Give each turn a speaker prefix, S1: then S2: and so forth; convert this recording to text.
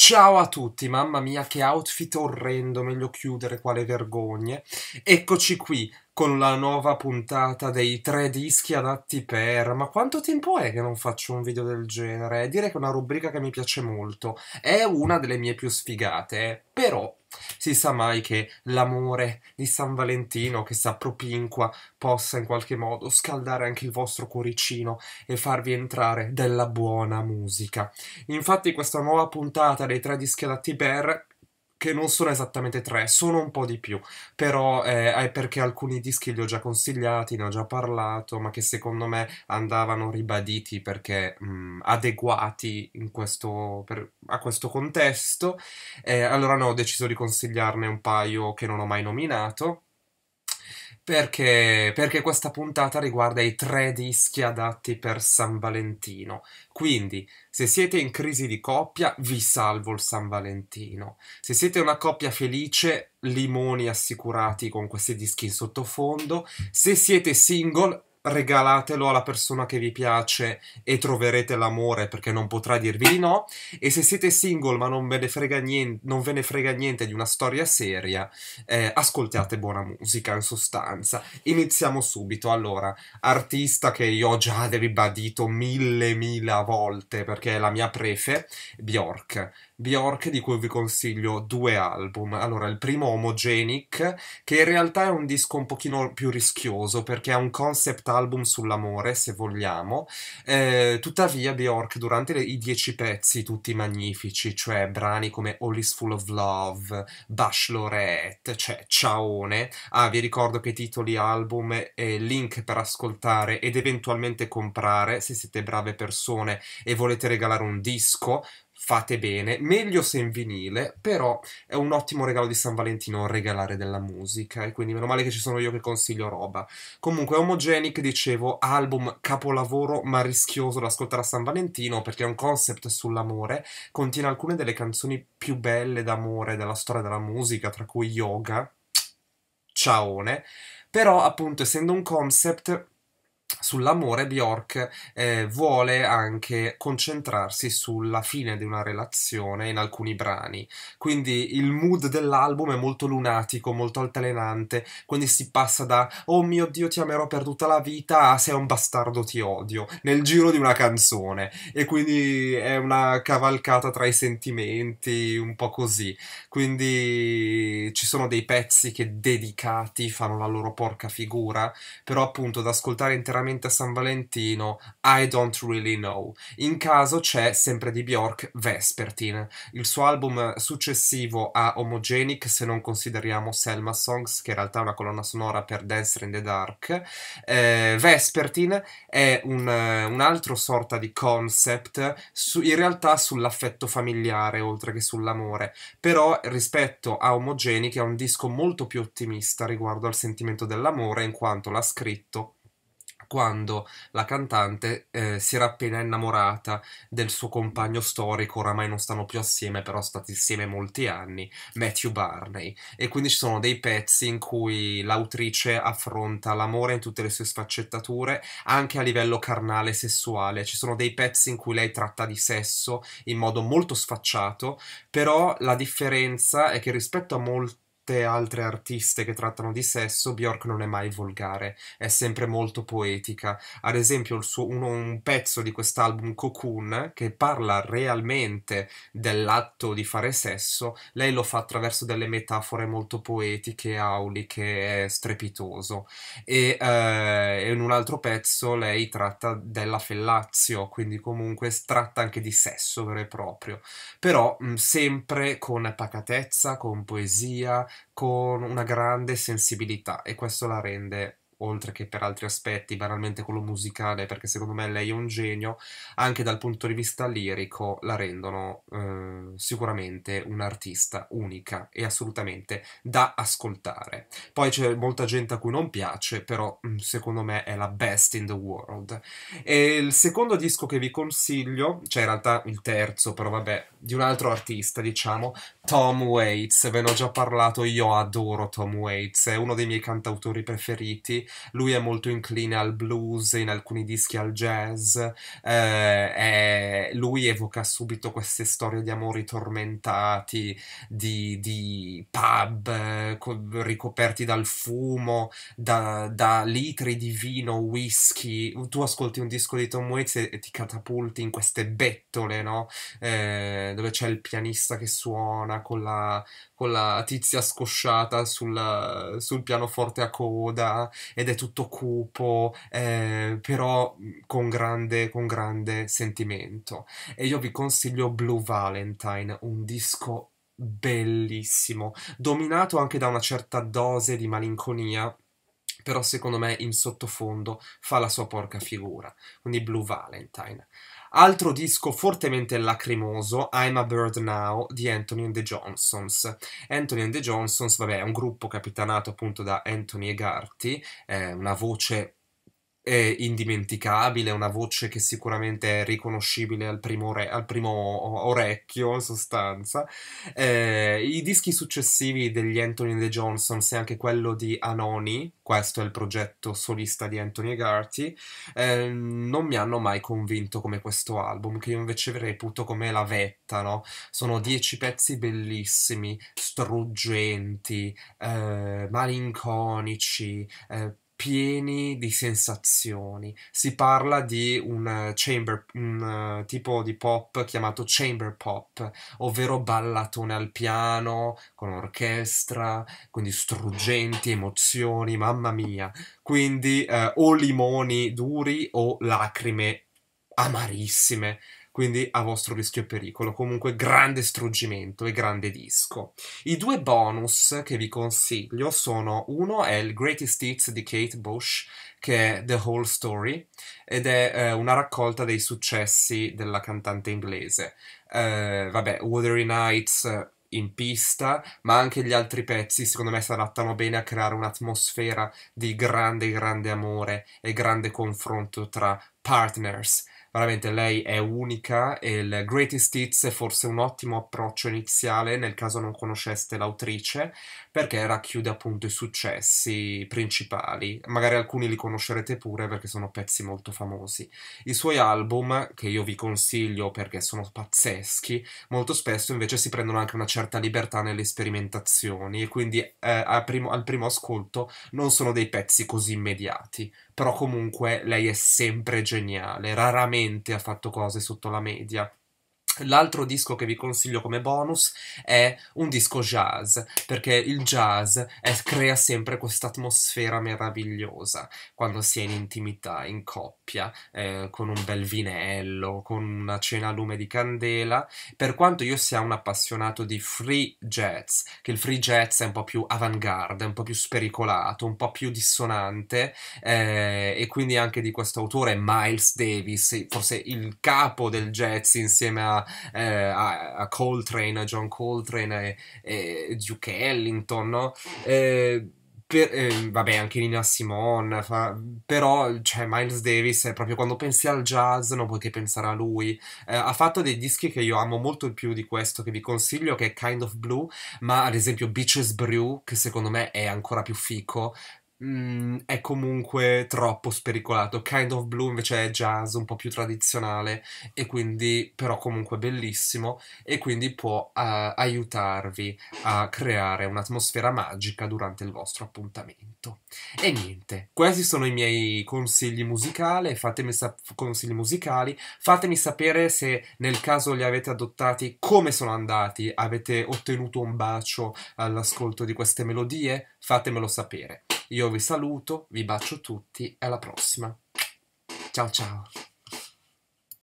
S1: Ciao a tutti, mamma mia che outfit orrendo, meglio chiudere, quale vergogne. Eccoci qui con la nuova puntata dei tre dischi adatti per... Ma quanto tempo è che non faccio un video del genere? Direi che è una rubrica che mi piace molto. È una delle mie più sfigate, eh. però si sa mai che l'amore di San Valentino che sta propinqua possa in qualche modo scaldare anche il vostro cuoricino e farvi entrare della buona musica. Infatti questa nuova puntata dei tre dischi adatti per che non sono esattamente tre, sono un po' di più, però eh, è perché alcuni dischi li ho già consigliati, ne ho già parlato, ma che secondo me andavano ribaditi perché mh, mm, adeguati questo, per, a questo contesto. Eh, allora no, ho deciso di consigliarne un paio che non ho mai nominato perché, perché, questa puntata riguarda i tre dischi adatti per San Valentino. Quindi, se siete in crisi di coppia, vi salvo il San Valentino. Se siete una coppia felice, limoni assicurati con questi dischi in sottofondo. Se siete single, regalatelo alla persona che vi piace e troverete l'amore perché non potrà dirvi di no. E se siete single ma non ve ne frega niente, ve ne frega niente di una storia seria, eh, ascoltate buona musica in sostanza. Iniziamo subito. Allora, artista che io ho già ribadito mille, mille volte perché è la mia prefe, Bjork. Bjork, di cui vi consiglio due album. Allora, il primo Homogenic, che in realtà è un disco un pochino più rischioso perché è un concept album sull'amore, se vogliamo. Eh, tuttavia, Bjork, durante le, i dieci pezzi, tutti magnifici, cioè brani come All is Full of Love, Bachelorette, cioè Ciaone. Ah, vi ricordo che titoli album e link per ascoltare ed eventualmente comprare se siete brave persone e volete regalare un disco fate bene, meglio se in vinile, però è un ottimo regalo di San Valentino regalare della musica e quindi meno male che ci sono io che consiglio roba. Comunque Homogenic, dicevo, album capolavoro ma rischioso da ascoltare a San Valentino perché è un concept sull'amore, contiene alcune delle canzoni più belle d'amore della storia della musica, tra cui Yoga, Ciaone, però appunto essendo un concept sull'amore Bjork eh, vuole anche concentrarsi sulla fine di una relazione in alcuni brani quindi il mood dell'album è molto lunatico molto altalenante quindi si passa da oh mio dio ti amerò per tutta la vita a sei un bastardo ti odio nel giro di una canzone e quindi è una cavalcata tra i sentimenti un po' così quindi ci sono dei pezzi che dedicati fanno la loro porca figura però appunto da ascoltare interamente veramente a San Valentino, I Don't Really Know. In caso c'è, sempre di Bjork, Vespertine, il suo album successivo a Homogenic, se non consideriamo Selma Songs, che in realtà è una colonna sonora per Dancer in the Dark. Eh, Vespertine è un, eh, un, altro sorta di concept, su, in realtà sull'affetto familiare, oltre che sull'amore. Però rispetto a Homogenic è un disco molto più ottimista riguardo al sentimento dell'amore, in quanto l'ha scritto quando la cantante eh, si era appena innamorata del suo compagno storico, oramai non stanno più assieme, però stati insieme molti anni, Matthew Barney. E quindi ci sono dei pezzi in cui l'autrice affronta l'amore in tutte le sue sfaccettature, anche a livello carnale e sessuale. Ci sono dei pezzi in cui lei tratta di sesso in modo molto sfacciato, però la differenza è che rispetto a molti molte altre artiste che trattano di sesso, Bjork non è mai volgare, è sempre molto poetica. Ad esempio, suo, uno, un pezzo di quest'album Cocoon, che parla realmente dell'atto di fare sesso, lei lo fa attraverso delle metafore molto poetiche, auliche, è strepitoso. E eh, in un altro pezzo lei tratta della fellazio, quindi comunque tratta anche di sesso vero e proprio, però mh, sempre con pacatezza, con poesia, con una grande sensibilità e questo la rende oltre che per altri aspetti, banalmente quello musicale, perché secondo me lei è un genio, anche dal punto di vista lirico la rendono eh, sicuramente un'artista unica e assolutamente da ascoltare. Poi c'è molta gente a cui non piace, però mm, secondo me è la best in the world. E il secondo disco che vi consiglio, cioè in realtà il terzo, però vabbè, di un altro artista, diciamo, Tom Waits, ve ne ho già parlato, io adoro Tom Waits, è uno dei miei cantautori preferiti lui è molto incline al blues, in alcuni dischi al jazz, eh, è, lui evoca subito queste storie di amori tormentati, di, di pub eh, ricoperti dal fumo, da, da, litri di vino, whisky. Tu ascolti un disco di Tom Waits e, e ti catapulti in queste bettole, no? Eh, dove c'è il pianista che suona con la, con la tizia scosciata sul, sul pianoforte a coda ed è tutto cupo, eh, però mm, con grande, con grande sentimento. E io vi consiglio Blue Valentine, un disco bellissimo, dominato anche da una certa dose di malinconia però secondo me in sottofondo fa la sua porca figura, quindi Blue Valentine. Altro disco fortemente lacrimoso, I'm a Bird Now, di Anthony and the Johnsons. Anthony and the Johnsons, vabbè, è un gruppo capitanato appunto da Anthony e Garty, eh, una voce eh, indimenticabile, una voce che sicuramente è riconoscibile al primo, re, al primo orecchio, in sostanza. Eh, I dischi successivi degli Anthony e The Johnsons e anche quello di Anoni, questo è il progetto solista di Anthony Garty, eh, non mi hanno mai convinto come questo album, che io invece reputo come la vetta, no? Sono dieci pezzi bellissimi, struggenti, eh, malinconici, eh, pieni di sensazioni. Si parla di un, eh, chamber, un eh, tipo di pop chiamato chamber pop, ovvero ballatone al piano, con orchestra, quindi struggenti emozioni, mamma mia. Quindi eh, o limoni duri o lacrime amarissime quindi a vostro rischio e pericolo. Comunque grande struggimento e grande disco. I due bonus che vi consiglio sono uno è il Greatest Hits di Kate Bush, che è The Whole Story, ed è eh, una raccolta dei successi della cantante inglese. Eh, vabbè, Watery Nights eh, in pista, ma anche gli altri pezzi secondo me si adattano bene a creare un'atmosfera di grande, grande amore e grande confronto tra partners veramente lei è unica e il Greatest Hits è forse un ottimo approccio iniziale nel caso non conosceste l'autrice perché racchiude appunto i successi principali, magari alcuni li conoscerete pure perché sono pezzi molto famosi. I suoi album, che io vi consiglio perché sono pazzeschi, molto spesso invece si prendono anche una certa libertà nelle sperimentazioni e quindi eh, primo, al primo ascolto non sono dei pezzi così immediati, però comunque lei è sempre geniale, raramente ha fatto cose sotto la media. L'altro disco che vi consiglio come bonus è un disco jazz, perché il jazz è, crea sempre questa atmosfera meravigliosa quando si è in intimità, in coppia, eh, con un bel vinello, con una cena a lume di candela. Per quanto io sia un appassionato di free jazz, che il free jazz è un po' più avant-garde, un po' più spericolato, un po' più dissonante, eh, e quindi anche di questo autore Miles Davis, forse il capo del jazz insieme a eh, a, a, Coltrane, a John Coltrane, e, Duke Ellington, no? Eh. eh, per, eh, vabbè, anche Nina Simone, fa, però cioè, Miles Davis è proprio quando pensi al jazz non puoi che pensare a lui. Eh, ha fatto dei dischi che io amo molto più di questo, che vi consiglio, che è Kind of Blue, ma ad esempio Beaches Brew, che secondo me è ancora più fico, Mm, è comunque troppo spericolato. Kind of Blue invece è jazz un po' più tradizionale e quindi però comunque bellissimo e quindi può uh, aiutarvi a creare un'atmosfera magica durante il vostro appuntamento. E niente, questi sono i miei consigli musicali, fatemi consigli musicali, fatemi sapere se nel caso li avete adottati come sono andati, avete ottenuto un bacio all'ascolto di queste melodie, fatemelo sapere. Io vi saluto, vi bacio tutti e alla prossima. Ciao ciao.